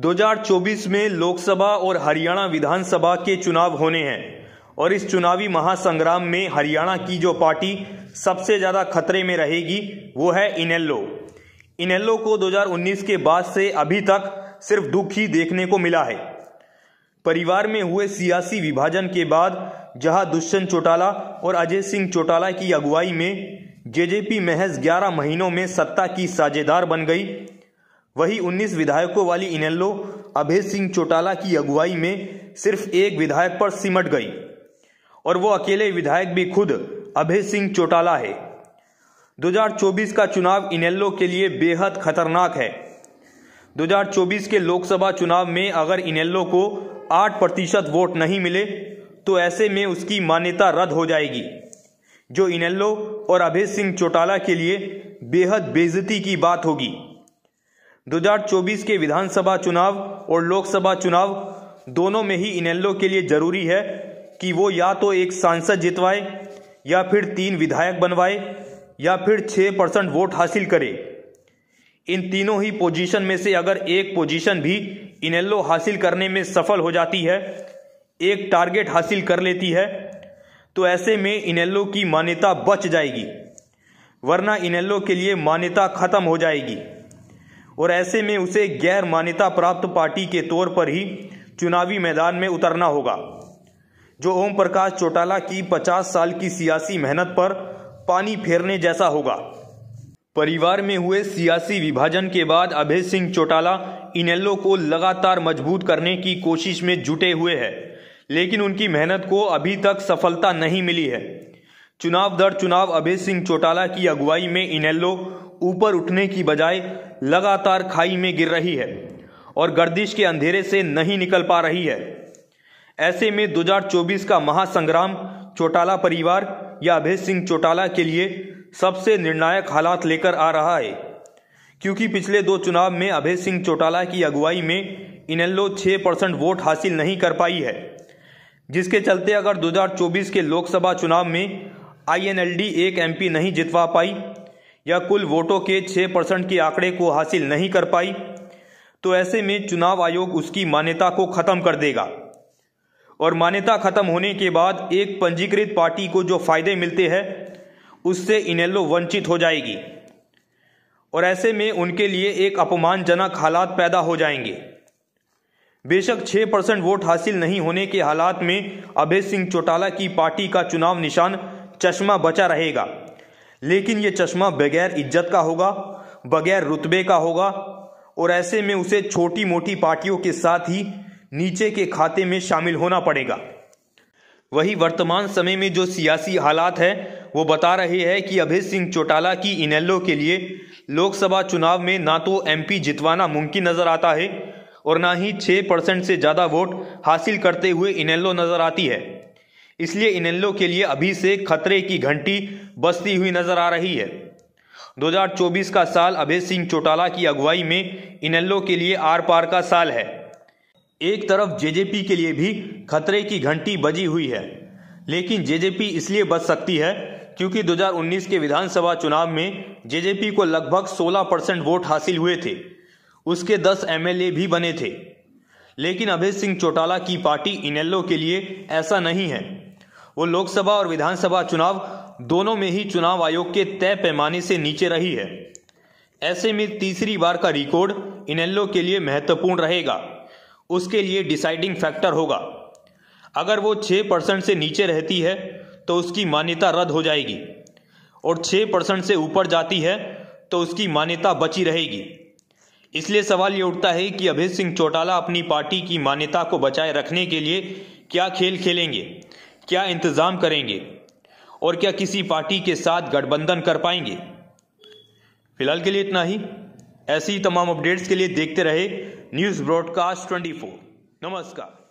2024 में लोकसभा और हरियाणा विधानसभा के चुनाव होने हैं और इस चुनावी महासंग्राम में हरियाणा की जो पार्टी सबसे ज़्यादा खतरे में रहेगी वो है इनेल्लो इनेल्लो को 2019 के बाद से अभी तक सिर्फ दुख ही देखने को मिला है परिवार में हुए सियासी विभाजन के बाद जहां दुष्यंत चौटाला और अजय सिंह चौटाला की अगुवाई में जेजेपी महज 11 महीनों में सत्ता की साझेदार बन गई वही 19 विधायकों वाली इनेलो अभय सिंह चौटाला की अगुवाई में सिर्फ एक विधायक पर सिमट गई और वो अकेले विधायक भी खुद अभय सिंह चौटाला है 2024 का चुनाव इनेलो के लिए बेहद खतरनाक है 2024 के लोकसभा चुनाव में अगर इनेलो को 8 प्रतिशत वोट नहीं मिले तो ऐसे में उसकी मान्यता रद्द हो जाएगी जो इनेलो और अभय सिंह चौटाला के लिए बेहद बेजती की बात होगी 2024 के विधानसभा चुनाव और लोकसभा चुनाव दोनों में ही इनेलो के लिए जरूरी है कि वो या तो एक सांसद जितवाए या फिर तीन विधायक बनवाए या फिर छः परसेंट वोट हासिल करे इन तीनों ही पोजीशन में से अगर एक पोजीशन भी इनेलो हासिल करने में सफल हो जाती है एक टारगेट हासिल कर लेती है तो ऐसे में इनेलो की मान्यता बच जाएगी वरना इनेलो के लिए मान्यता खत्म हो जाएगी और ऐसे में उसे गैर मान्यता प्राप्त पार्टी के तौर पर ही चुनावी मैदान में उतरना होगा जो ओम प्रकाश चौटाला की 50 साल की सियासी मेहनत पर पानी फेरने जैसा होगा परिवार में हुए सियासी विभाजन के बाद अभय सिंह चौटाला इनेलो को लगातार मजबूत करने की कोशिश में जुटे हुए हैं लेकिन उनकी मेहनत को अभी तक सफलता नहीं मिली है चुनाव दर चुनाव अभय सिंह चौटाला की अगुवाई में इनेलो ऊपर उठने की बजाय लगातार खाई में गिर रही है और गर्दिश के अंधेरे से नहीं निकल पा रही है ऐसे में 2024 का महासंग्राम चौटाला परिवार या अभय सिंह चौटाला के लिए सबसे निर्णायक हालात लेकर आ रहा है क्योंकि पिछले दो चुनाव में अभय सिंह चौटाला की अगुवाई में इनेल्लो 6 परसेंट वोट हासिल नहीं कर पाई है जिसके चलते अगर 2024 के लोकसभा चुनाव में आईएनएलडी एक एमपी नहीं जितवा पाई या कुल वोटों के छः परसेंट के आंकड़े को हासिल नहीं कर पाई तो ऐसे में चुनाव आयोग उसकी मान्यता को ख़त्म कर देगा और मान्यता खत्म होने के बाद एक पंजीकृत पार्टी को जो फायदे मिलते हैं उससे इनेलो वंचित हो जाएगी और ऐसे में उनके लिए एक अपमानजनक हालात पैदा हो जाएंगे बेशक छः परसेंट वोट हासिल नहीं होने के हालात में अभय सिंह चौटाला की पार्टी का चुनाव निशान चश्मा बचा रहेगा लेकिन ये चश्मा बगैर इज्जत का होगा बगैर रुतबे का होगा और ऐसे में उसे छोटी मोटी पार्टियों के साथ ही नीचे के खाते में शामिल होना पड़ेगा वही वर्तमान समय में जो सियासी हालात है वो बता रहे हैं कि अभय सिंह चौटाला की इनेलो के लिए लोकसभा चुनाव में ना तो एमपी जितवाना मुमकिन नज़र आता है और ना ही 6 परसेंट से ज़्यादा वोट हासिल करते हुए इनेलो नज़र आती है इसलिए इनेलो के लिए अभी से खतरे की घंटी बसती हुई नजर आ रही है 2024 का साल अभय सिंह चौटाला की अगुवाई में इनेलो के लिए आर पार का साल है एक तरफ जेजेपी के लिए भी खतरे की घंटी बजी हुई है लेकिन जेजेपी इसलिए बच सकती है क्योंकि 2019 के विधानसभा चुनाव में जेजेपी को लगभग 16 परसेंट वोट हासिल हुए थे उसके 10 एमएलए भी बने थे लेकिन अभय सिंह चौटाला की पार्टी इनेलो के लिए ऐसा नहीं है वो लोकसभा और विधानसभा चुनाव दोनों में ही चुनाव आयोग के तय पैमाने से नीचे रही है ऐसे में तीसरी बार का रिकॉर्ड इनेलो के लिए महत्वपूर्ण रहेगा उसके लिए डिसाइडिंग फैक्टर होगा अगर वो छः परसेंट से नीचे रहती है तो उसकी मान्यता रद्द हो जाएगी और छः परसेंट से ऊपर जाती है तो उसकी मान्यता बची रहेगी इसलिए सवाल ये उठता है कि अभय सिंह चौटाला अपनी पार्टी की मान्यता को बचाए रखने के लिए क्या खेल खेलेंगे क्या इंतज़ाम करेंगे और क्या किसी पार्टी के साथ गठबंधन कर पाएंगे फिलहाल के लिए इतना ही ऐसी तमाम अपडेट्स के लिए देखते रहे न्यूज़ ब्रॉडकास्ट 24 नमस्कार